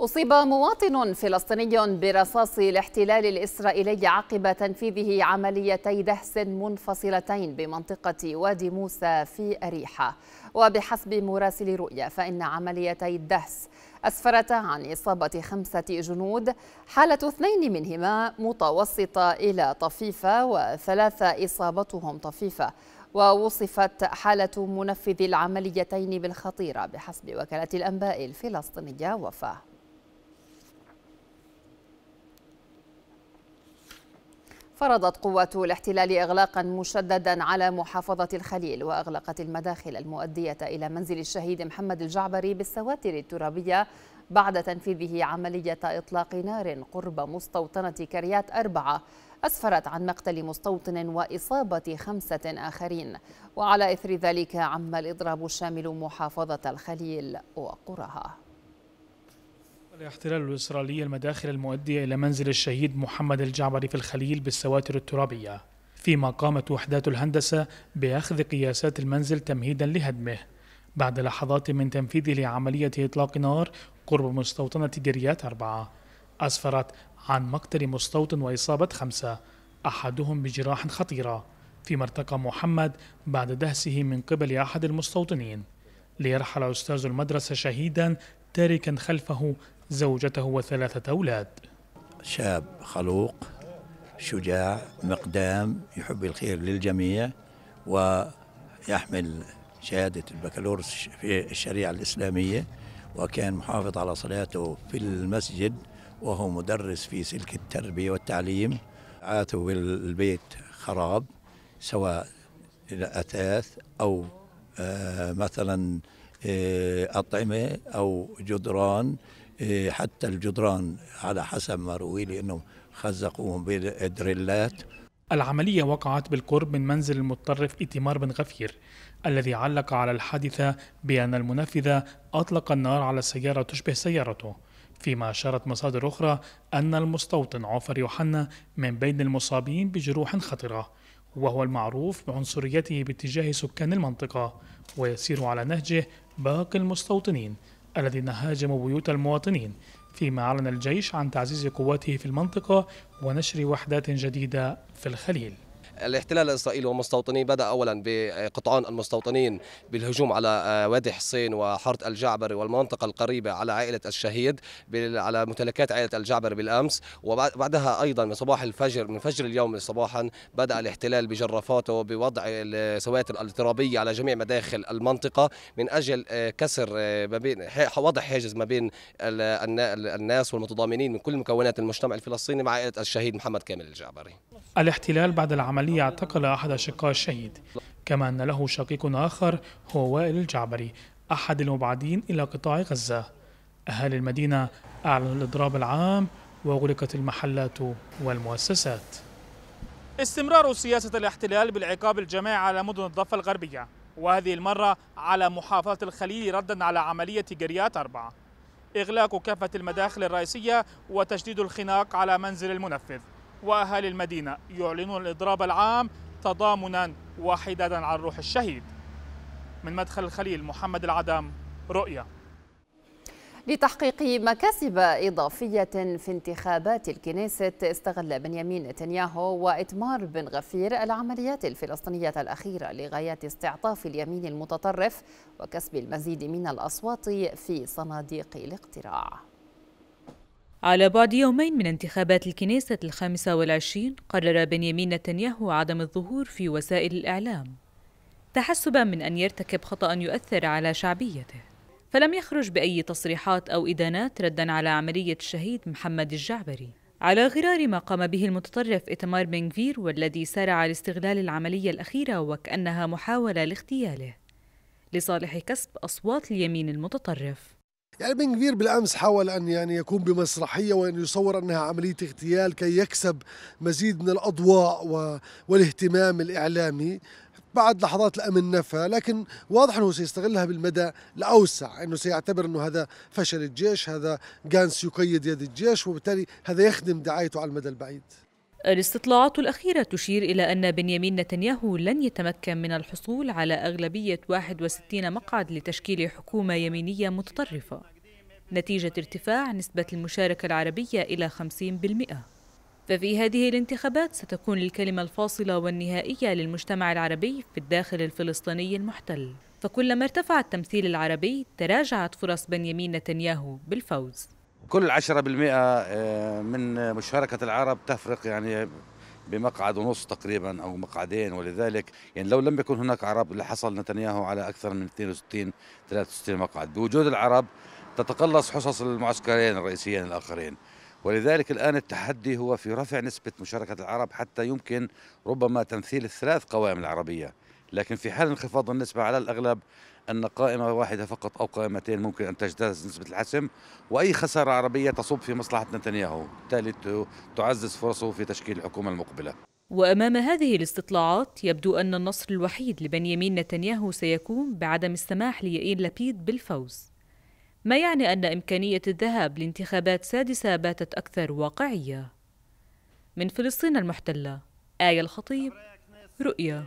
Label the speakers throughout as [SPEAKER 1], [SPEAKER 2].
[SPEAKER 1] أصيب مواطن فلسطيني برصاص الاحتلال الإسرائيلي عقب تنفيذه عمليتي دهس منفصلتين بمنطقة وادي موسى في أريحة وبحسب مراسل رؤية فإن عمليتي الدهس أسفرتا عن إصابة خمسة جنود حالة اثنين منهما متوسطة إلى طفيفة وثلاثة إصابتهم طفيفة ووصفت حالة منفذ العمليتين بالخطيرة بحسب وكالة الأنباء الفلسطينية وفاه فرضت قوات الاحتلال إغلاقا مشددا على محافظة الخليل وأغلقت المداخل المؤدية إلى منزل الشهيد محمد الجعبري بالسواتر الترابية بعد تنفيذه عملية إطلاق نار قرب مستوطنة كريات أربعة أسفرت عن مقتل مستوطن وإصابة خمسة آخرين وعلى إثر ذلك عم الإضراب الشامل محافظة الخليل وقراها
[SPEAKER 2] احتلال الإسرائيلي المداخل المؤدية إلى منزل الشهيد محمد الجعبري في الخليل بالسواتر الترابية فيما قامت وحدات الهندسة بأخذ قياسات المنزل تمهيدا لهدمه بعد لحظات من تنفيذه لعملية إطلاق نار قرب مستوطنة جريات أربعة أسفرت عن مقتل مستوطن وإصابة خمسة أحدهم بجراح خطيرة فيما ارتقى محمد بعد دهسه من قبل أحد المستوطنين ليرحل أستاذ المدرسة شهيدا تاركا خلفه زوجته وثلاثة أولاد
[SPEAKER 3] شاب خلوق شجاع مقدام يحب الخير للجميع ويحمل شهادة البكالوريوس في الشريعة الإسلامية وكان محافظ على صلاته في المسجد وهو مدرس في سلك التربية والتعليم عاته البيت خراب سواء أثاث أو آه، مثلا آه، أطعمة أو جدران إيه، حتى الجدران على حسب ما روي لي انهم خزقوهم بالدريلات
[SPEAKER 2] العملية وقعت بالقرب من منزل المتطرف ايتمار بن غفير الذي علق على الحادثة بأن المنفذ أطلق النار على سيارة تشبه سيارته فيما أشارت مصادر أخرى أن المستوطن عوفر يوحنا من بين المصابين بجروح خطرة وهو المعروف بعنصريته باتجاه سكان المنطقة ويسير على نهجه باقي المستوطنين الذين هاجموا بيوت المواطنين فيما أعلن الجيش عن تعزيز قواته في المنطقة ونشر وحدات جديدة في الخليل
[SPEAKER 4] الاحتلال الإسرائيلي ومستوطنيه بدأ أولا بقطعان المستوطنين بالهجوم على آه، وادي حصين وحارة الجعبر والمنطقة القريبة على عائلة الشهيد على ممتلكات عائلة الجعبر بالأمس وبعدها أيضا من صباح الفجر من فجر اليوم صباحا بدأ الاحتلال بجرافاته بوضع السواتر الاضطرابية على جميع مداخل المنطقة من أجل آه، كسر آه، ما بين وضع حاجز ما بين الناس والمتضامنين من كل مكونات المجتمع الفلسطيني مع عائلة الشهيد محمد كامل الجعبري
[SPEAKER 2] الاحتلال بعد العمل العملية اعتقل أحد أشقاء الشهيد كما أن له شقيق آخر هو وائل الجعبري أحد المبعدين إلى قطاع غزة أهالي المدينة أعلنوا الإضراب العام وأغلقت المحلات والمؤسسات استمرار سياسة الاحتلال بالعقاب الجماعي على مدن الضفة الغربية وهذه المرة على محافظة الخليل ردا على عملية جريات أربعة إغلاق كافة المداخل الرئيسية وتشديد الخناق على منزل المنفذ وأهالي المدينة يعلنون الإضراب العام تضامنا وحدادا عن روح الشهيد من مدخل الخليل محمد العدم رؤيا
[SPEAKER 1] لتحقيق مكاسب إضافية في انتخابات الكنيسة استغل بنيامين نتنياهو وإتمار بن غفير العمليات الفلسطينية الأخيرة لغاية استعطاف اليمين المتطرف وكسب المزيد من الأصوات في صناديق الاقتراع
[SPEAKER 3] على بعد يومين من انتخابات الكنيسة الخامسة والعشرين قرر بنيامين نتنياهو عدم الظهور في وسائل الإعلام تحسبا من أن يرتكب خطأ يؤثر على شعبيته فلم يخرج بأي تصريحات أو إدانات ردا على عملية الشهيد محمد الجعبري على غرار ما قام به المتطرف إتمار بنغفير والذي سارع لاستغلال العملية الأخيرة وكأنها محاولة لاغتياله لصالح كسب أصوات اليمين المتطرف يعني بن كبير بالامس حاول ان يعني يكون بمسرحيه وان يصور انها عمليه اغتيال كي يكسب مزيد من الاضواء والاهتمام الاعلامي بعد لحظات الامن نفى لكن واضح انه سيستغلها بالمدى الاوسع انه سيعتبر انه هذا فشل الجيش هذا جانس يقيد يد الجيش وبالتالي هذا يخدم دعايته على المدى البعيد الاستطلاعات الأخيرة تشير إلى أن بنيامين نتنياهو لن يتمكن من الحصول على أغلبية 61 مقعد لتشكيل حكومة يمينية متطرفة نتيجة ارتفاع نسبة المشاركة العربية إلى 50% ففي هذه الانتخابات ستكون الكلمة الفاصلة والنهائية للمجتمع العربي في الداخل الفلسطيني المحتل فكلما ارتفع التمثيل العربي تراجعت فرص بنيامين نتنياهو بالفوز كل 10% آه، من مشاركة العرب تفرق يعني بمقعد ونص تقريبا او مقعدين ولذلك يعني لو لم يكن هناك عرب لحصل نتنياهو على اكثر من 62 63 مقعد بوجود العرب تتقلص حصص المعسكرين الرئيسيين الاخرين ولذلك الان التحدي هو في رفع نسبه مشاركه العرب حتى يمكن ربما تمثيل الثلاث قوائم العربيه لكن في حال انخفاض النسبه على الاغلب أن قائمة واحدة فقط أو قائمتين ممكن أن تجتاز نسبة الحسم وأي خسارة عربية تصب في مصلحة نتنياهو بالتالي تعزز فرصه في تشكيل الحكومة المقبلة وأمام هذه الاستطلاعات يبدو أن النصر الوحيد لبنيامين نتنياهو سيكون بعدم السماح ليئين لبيد بالفوز ما يعني أن إمكانية الذهاب لانتخابات سادسة باتت أكثر واقعية من فلسطين المحتلة آية الخطيب رؤيا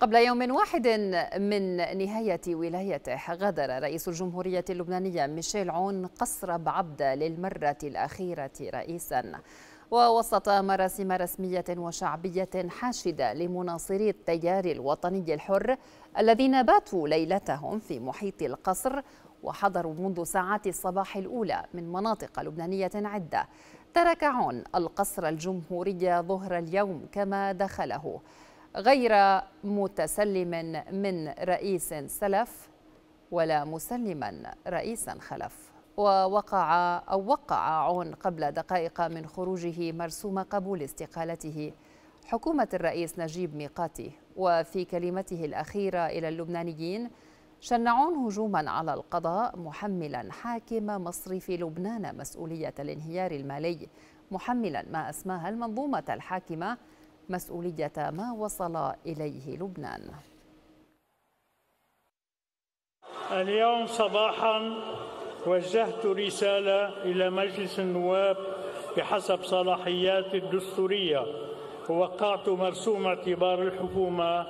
[SPEAKER 1] قبل يوم واحد من نهاية ولايته غادر رئيس الجمهورية اللبنانية ميشيل عون قصر بعبدة للمرة الأخيرة رئيساً ووسط مراسم رسمية وشعبية حاشدة لمناصري التيار الوطني الحر الذين باتوا ليلتهم في محيط القصر وحضروا منذ ساعات الصباح الأولى من مناطق لبنانية عدة ترك عون القصر الجمهوري ظهر اليوم كما دخله غير متسلم من رئيس سلف ولا مسلما رئيسا خلف ووقع أو وقع عون قبل دقائق من خروجه مرسوم قبول استقالته حكومة الرئيس نجيب ميقاتي وفي كلمته الأخيرة إلى اللبنانيين شنعون هجوما على القضاء محملا حاكم مصرف لبنان مسؤولية الانهيار المالي محملا ما أسماها المنظومة الحاكمة مسؤولية ما وصل إليه لبنان
[SPEAKER 2] اليوم صباحا وجهت رسالة إلى مجلس النواب بحسب صلاحياتي الدستورية ووقعت مرسوم اعتبار الحكومة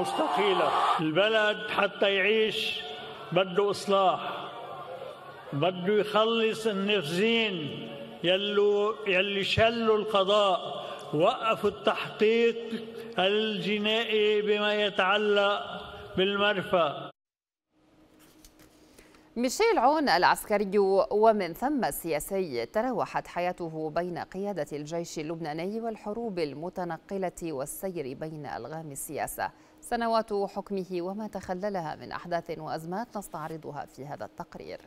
[SPEAKER 2] مستقيلة البلد حتى يعيش بده إصلاح بده يخلص النفزين يلو يلي شلوا القضاء وقفوا التحقيق الجنائي بما يتعلق
[SPEAKER 1] بالمرفأ ميشيل عون العسكري ومن ثم السياسي تراوحت حياته بين قيادة الجيش اللبناني والحروب المتنقلة والسير بين ألغام السياسة سنوات حكمه وما تخللها من أحداث وأزمات نستعرضها في هذا التقرير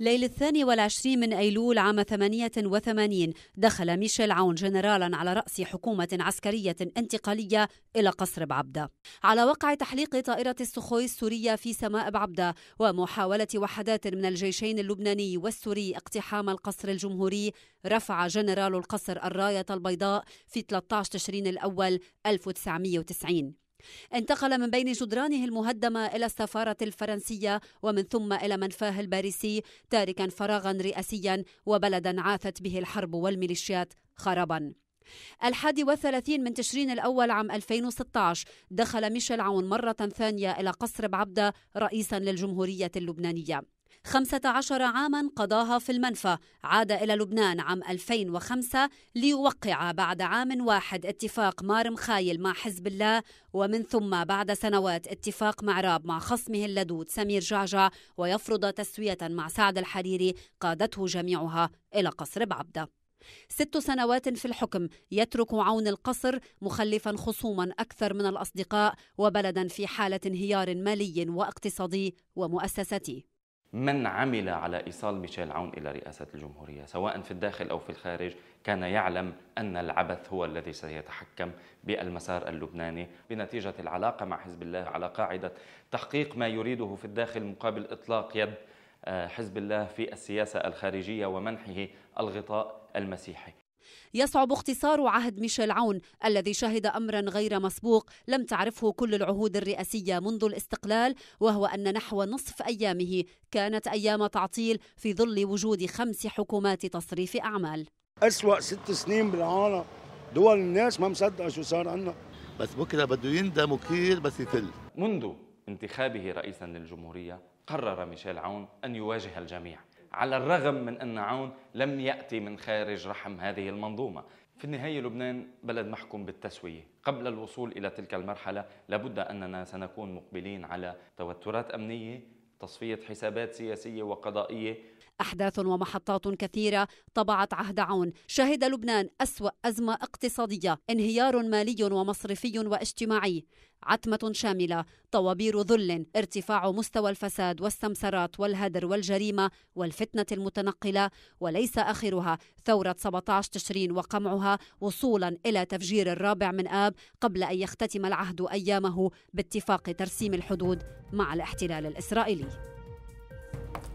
[SPEAKER 4] ليلة الثاني والعشرين من أيلول عام 88 دخل ميشيل عون جنرالا على رأس حكومة عسكرية انتقالية إلى قصر بعبدة على وقع تحليق طائرة السخوي السورية في سماء بعبدة ومحاولة وحدات من الجيشين اللبناني والسوري اقتحام القصر الجمهوري رفع جنرال القصر الراية البيضاء في 13 تشرين الأول 1990 انتقل من بين جدرانه المهدمة إلى السفارة الفرنسية ومن ثم إلى منفاه الباريسي تاركا فراغا رئاسيا وبلدا عاثت به الحرب والميليشيات خرابا الحادي والثلاثين من تشرين الأول عام 2016 دخل ميشيل عون مرة ثانية إلى قصر بعبدة رئيسا للجمهورية اللبنانية 15 عاما قضاها في المنفى عاد إلى لبنان عام 2005 ليوقع بعد عام واحد اتفاق مارم خايل مع حزب الله ومن ثم بعد سنوات اتفاق معراب مع خصمه اللدود سمير جعجع ويفرض تسوية مع سعد الحريري قادته جميعها إلى قصر بعبده ست سنوات في الحكم يترك عون القصر مخلفا خصوما اكثر من الاصدقاء وبلدا في حاله انهيار مالي واقتصادي ومؤسساتي
[SPEAKER 2] من عمل على إيصال ميشيل عون إلى رئاسة الجمهورية سواء في الداخل أو في الخارج كان يعلم أن العبث هو الذي سيتحكم بالمسار اللبناني بنتيجة العلاقة مع حزب الله على قاعدة تحقيق ما يريده في الداخل مقابل إطلاق يد آه، حزب الله في السياسة الخارجية ومنحه الغطاء المسيحي
[SPEAKER 4] يصعب اختصار عهد ميشيل عون الذي شهد امرا غير مسبوق لم تعرفه كل العهود الرئاسيه منذ الاستقلال وهو ان نحو نصف ايامه كانت ايام تعطيل في ظل وجود خمس حكومات تصريف اعمال.
[SPEAKER 3] أسوأ ست سنين بالعالم دول الناس ما مصدقه شو صار عنا بس بكره بده يندم كثير بس يتل منذ
[SPEAKER 2] انتخابه رئيسا للجمهوريه قرر ميشيل عون ان يواجه الجميع على الرغم من أن عون لم يأتي من خارج رحم هذه المنظومة في النهاية لبنان بلد محكوم بالتسوية قبل الوصول إلى تلك المرحلة لابد أننا سنكون مقبلين على توترات أمنية تصفية حسابات سياسية وقضائية
[SPEAKER 4] أحداث ومحطات كثيرة طبعت عهد عون شهد لبنان أسوأ أزمة اقتصادية انهيار مالي ومصرفي واجتماعي عتمة شاملة طوابير ذل ارتفاع مستوى الفساد والسمسرات والهدر والجريمة والفتنة المتنقلة وليس آخرها ثورة 17 تشرين وقمعها وصولا إلى تفجير الرابع من آب قبل أن يختتم العهد أيامه باتفاق ترسيم الحدود مع الاحتلال الإسرائيلي